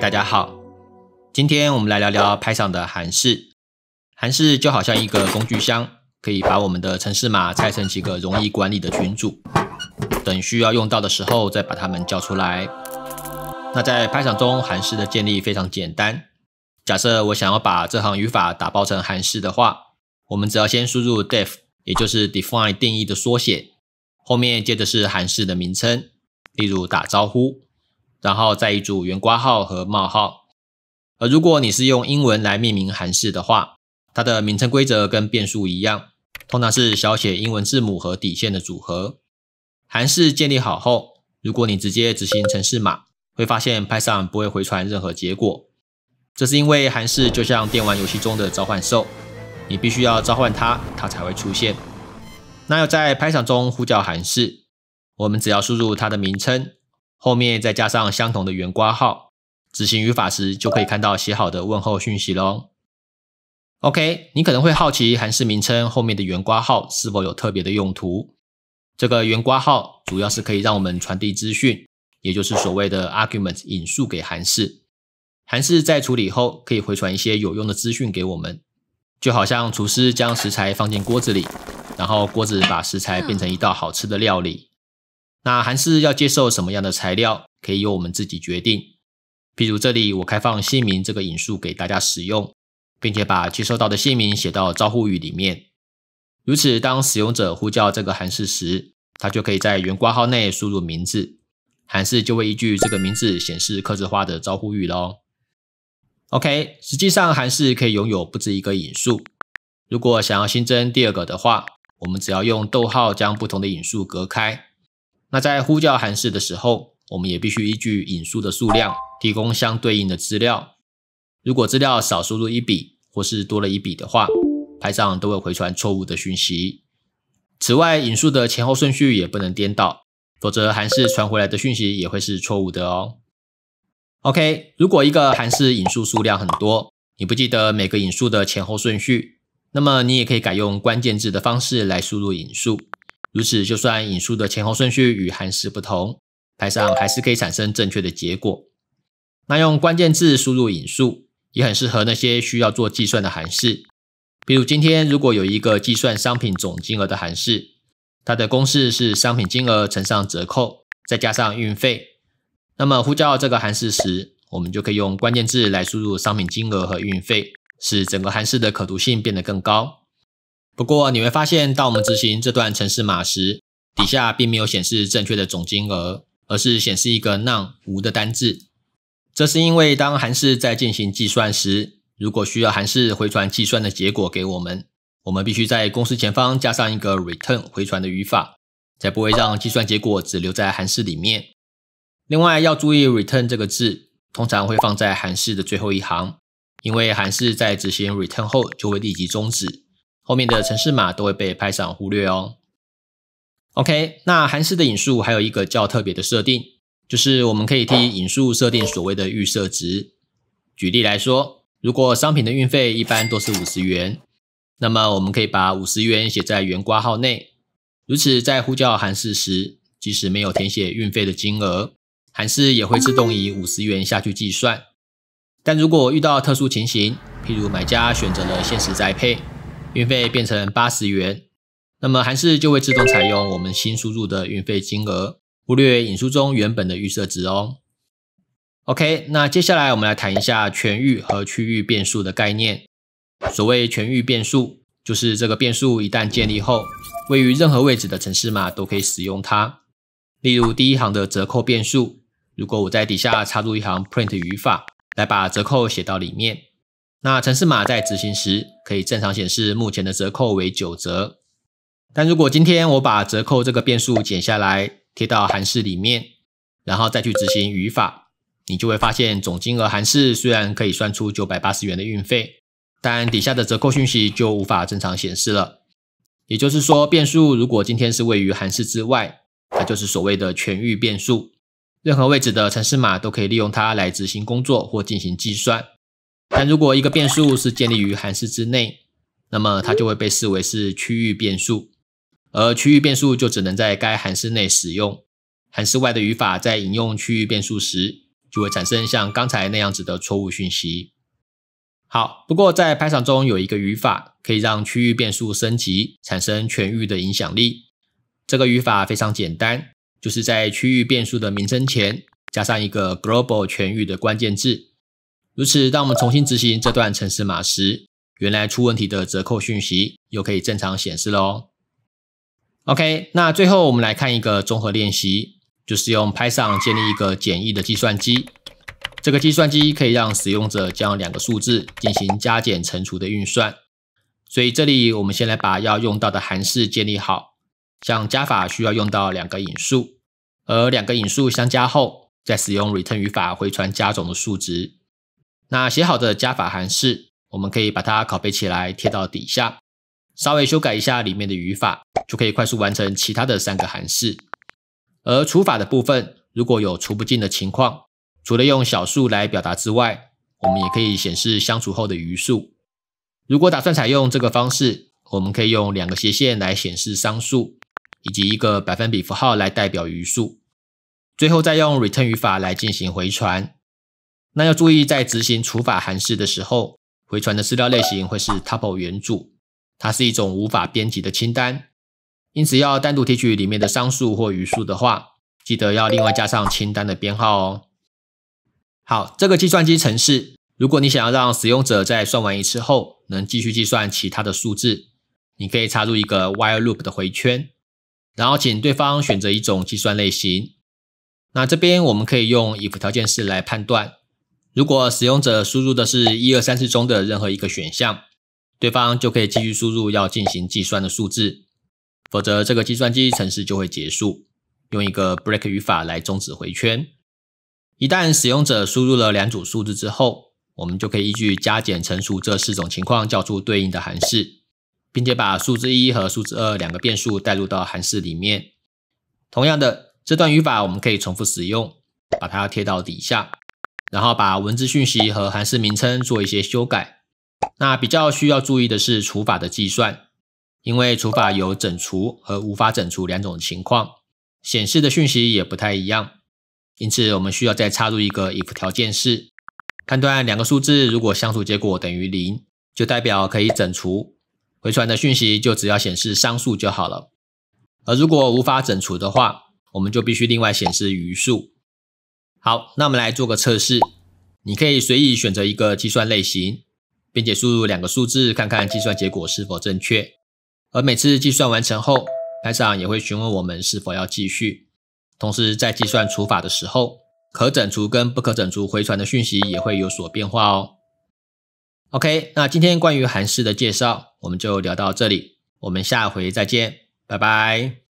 大家好，今天我们来聊聊拍 n 的韩式。韩式就好像一个工具箱，可以把我们的城市码拆成几个容易管理的群组，等需要用到的时候再把它们叫出来。那在拍场中，韩式的建立非常简单。假设我想要把这行语法打包成韩式的话，我们只要先输入 def，也就是 define 定义的缩写，后面接着是韩式的名称，例如打招呼。然后再一组圆括号和冒号。而如果你是用英文来命名函数的话，它的名称规则跟变数一样，通常是小写英文字母和底线的组合。函数建立好后，如果你直接执行程式码，会发现拍 n 不会回传任何结果。这是因为函数就像电玩游戏中的召唤兽，你必须要召唤它，它才会出现。那要在拍场中呼叫函数，我们只要输入它的名称。后面再加上相同的圆括号，执行语法时就可以看到写好的问候讯息喽。OK，你可能会好奇韩式名称后面的圆括号是否有特别的用途？这个圆括号主要是可以让我们传递资讯，也就是所谓的 argument 引述给韩式。韩式在处理后可以回传一些有用的资讯给我们，就好像厨师将食材放进锅子里，然后锅子把食材变成一道好吃的料理。那韩式要接受什么样的材料，可以由我们自己决定。譬如这里我开放姓名这个引数给大家使用，并且把接收到的姓名写到招呼语里面。如此，当使用者呼叫这个韩式时，他就可以在原挂号内输入名字，韩式就会依据这个名字显示客制化的招呼语喽。OK，实际上韩式可以拥有不止一个引数。如果想要新增第二个的话，我们只要用逗号将不同的引数隔开。那在呼叫函式的时候，我们也必须依据引数的数量提供相对应的资料。如果资料少输入一笔或是多了一笔的话，排长都会回传错误的讯息。此外，引数的前后顺序也不能颠倒，否则函式传回来的讯息也会是错误的哦。OK，如果一个函式引数数量很多，你不记得每个引数的前后顺序，那么你也可以改用关键字的方式来输入引数。如此，就算引数的前后顺序与函数不同，排上还是可以产生正确的结果。那用关键字输入引数，也很适合那些需要做计算的函式。比如今天如果有一个计算商品总金额的函式，它的公式是商品金额乘上折扣，再加上运费。那么呼叫这个函式时，我们就可以用关键字来输入商品金额和运费，使整个函式的可读性变得更高。不过你会发现，当我们执行这段程式码时，底下并没有显示正确的总金额，而是显示一个 “None” 无的单字。这是因为当韩式在进行计算时，如果需要韩式回传计算的结果给我们，我们必须在公式前方加上一个 “return” 回传的语法，才不会让计算结果只留在函式里面。另外要注意，“return” 这个字通常会放在韩式的最后一行，因为韩式在执行 “return” 后就会立即终止。后面的城市码都会被拍上忽略哦。OK，那韩式的引数还有一个较特别的设定，就是我们可以替引数设定所谓的预设值。举例来说，如果商品的运费一般都是五十元，那么我们可以把五十元写在原挂号内。如此在呼叫韩式时，即使没有填写运费的金额，韩式也会自动以五十元下去计算。但如果遇到特殊情形，譬如买家选择了限时栽配，运费变成八十元，那么韩式就会自动采用我们新输入的运费金额，忽略引书中原本的预设值哦。OK，那接下来我们来谈一下全域和区域变数的概念。所谓全域变数，就是这个变数一旦建立后，位于任何位置的城市码都可以使用它。例如第一行的折扣变数，如果我在底下插入一行 print 语法，来把折扣写到里面，那城市码在执行时。可以正常显示，目前的折扣为九折。但如果今天我把折扣这个变数减下来，贴到函数里面，然后再去执行语法，你就会发现总金额函数虽然可以算出九百八十元的运费，但底下的折扣讯息就无法正常显示了。也就是说，变数如果今天是位于函数之外，它就是所谓的全域变数，任何位置的城市码都可以利用它来执行工作或进行计算。但如果一个变数是建立于函式之内，那么它就会被视为是区域变数，而区域变数就只能在该函式内使用。函式外的语法在引用区域变数时，就会产生像刚才那样子的错误讯息。好，不过在 o 场中有一个语法可以让区域变数升级，产生全域的影响力。这个语法非常简单，就是在区域变数的名称前加上一个 global 全域的关键字。如此，当我们重新执行这段程式码时，原来出问题的折扣讯息又可以正常显示喽。OK，那最后我们来看一个综合练习，就是用 Python 建立一个简易的计算机。这个计算机可以让使用者将两个数字进行加减乘除的运算。所以这里我们先来把要用到的函数建立好，像加法需要用到两个引数，而两个引数相加后，再使用 return 语法回传加总的数值。那写好的加法函式，我们可以把它拷贝起来贴到底下，稍微修改一下里面的语法，就可以快速完成其他的三个函式。而除法的部分，如果有除不尽的情况，除了用小数来表达之外，我们也可以显示相除后的余数。如果打算采用这个方式，我们可以用两个斜线来显示商数，以及一个百分比符号来代表余数。最后再用 return 语法来进行回传。那要注意，在执行除法函数的时候，回传的资料类型会是 tuple 元组，它是一种无法编辑的清单，因此要单独提取里面的商数或余数的话，记得要另外加上清单的编号哦。好，这个计算机程式，如果你想要让使用者在算完一次后，能继续计算其他的数字，你可以插入一个 while loop 的回圈，然后请对方选择一种计算类型。那这边我们可以用 if 条件式来判断。如果使用者输入的是一二三四中的任何一个选项，对方就可以继续输入要进行计算的数字，否则这个计算机程式就会结束，用一个 break 语法来终止回圈。一旦使用者输入了两组数字之后，我们就可以依据加减乘除这四种情况叫出对应的函式，并且把数字一和数字二两个变数带入到函式里面。同样的，这段语法我们可以重复使用，把它贴到底下。然后把文字讯息和函数名称做一些修改。那比较需要注意的是除法的计算，因为除法有整除和无法整除两种情况，显示的讯息也不太一样。因此，我们需要再插入一个 if 条件式，判断两个数字如果相除结果等于零，就代表可以整除，回传的讯息就只要显示商数就好了。而如果无法整除的话，我们就必须另外显示余数。好，那我们来做个测试。你可以随意选择一个计算类型，并且输入两个数字，看看计算结果是否正确。而每次计算完成后，班长也会询问我们是否要继续。同时，在计算除法的时候，可整除跟不可整除回传的讯息也会有所变化哦。OK，那今天关于韩式的介绍我们就聊到这里，我们下回再见，拜拜。